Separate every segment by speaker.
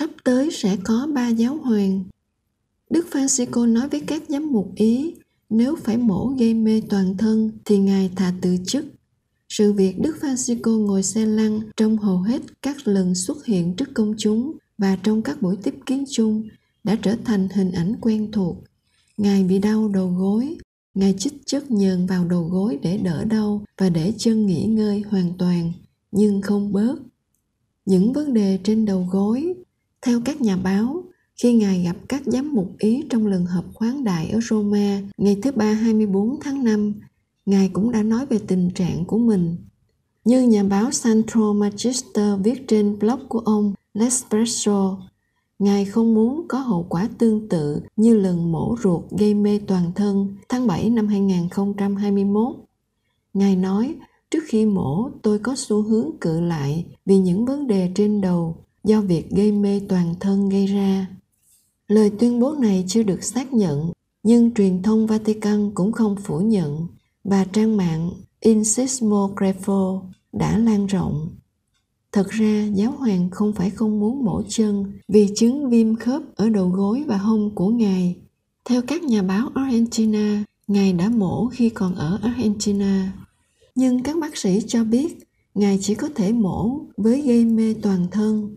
Speaker 1: sắp tới sẽ có ba giáo hoàng. Đức Francisco nói với các giám mục Ý, nếu phải mổ gây mê toàn thân thì Ngài thà từ chức. Sự việc Đức Francisco ngồi xe lăn trong hầu hết các lần xuất hiện trước công chúng và trong các buổi tiếp kiến chung đã trở thành hình ảnh quen thuộc. Ngài bị đau đầu gối, Ngài chích chất nhờn vào đầu gối để đỡ đau và để chân nghỉ ngơi hoàn toàn, nhưng không bớt. Những vấn đề trên đầu gối theo các nhà báo, khi Ngài gặp các giám mục Ý trong lần họp khoáng đại ở Roma ngày thứ Ba 24 tháng 5, Ngài cũng đã nói về tình trạng của mình. Như nhà báo Santro Magister viết trên blog của ông L'Espresso, Ngài không muốn có hậu quả tương tự như lần mổ ruột gây mê toàn thân tháng 7 năm 2021. Ngài nói, trước khi mổ tôi có xu hướng cự lại vì những vấn đề trên đầu do việc gây mê toàn thân gây ra. Lời tuyên bố này chưa được xác nhận, nhưng truyền thông Vatican cũng không phủ nhận và trang mạng Insismogrefo đã lan rộng. Thật ra, giáo hoàng không phải không muốn mổ chân vì chứng viêm khớp ở đầu gối và hông của ngài. Theo các nhà báo Argentina, ngài đã mổ khi còn ở Argentina. Nhưng các bác sĩ cho biết, ngài chỉ có thể mổ với gây mê toàn thân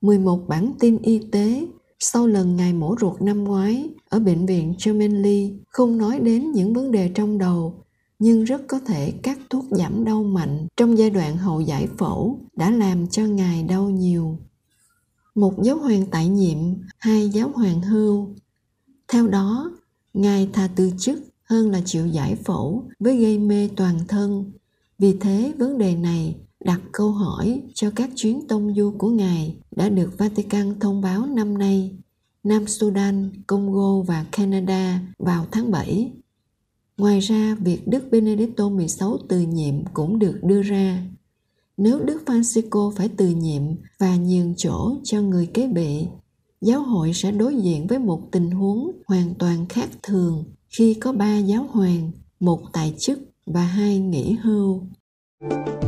Speaker 1: 11 bản tin y tế sau lần ngày mổ ruột năm ngoái ở bệnh viện Germanly không nói đến những vấn đề trong đầu nhưng rất có thể các thuốc giảm đau mạnh trong giai đoạn hậu giải phẫu đã làm cho ngài đau nhiều. Một giáo hoàng tại nhiệm, hai giáo hoàng hưu. Theo đó, ngài thà từ chức hơn là chịu giải phẫu với gây mê toàn thân. Vì thế vấn đề này đặt câu hỏi cho các chuyến tông du của Ngài đã được Vatican thông báo năm nay, Nam Sudan, Congo và Canada vào tháng 7. Ngoài ra, việc Đức Benedicto XVI từ nhiệm cũng được đưa ra. Nếu Đức Francisco phải từ nhiệm và nhường chỗ cho người kế bệ, giáo hội sẽ đối diện với một tình huống hoàn toàn khác thường khi có ba giáo hoàng, một tại chức và hai nghỉ hưu. thank you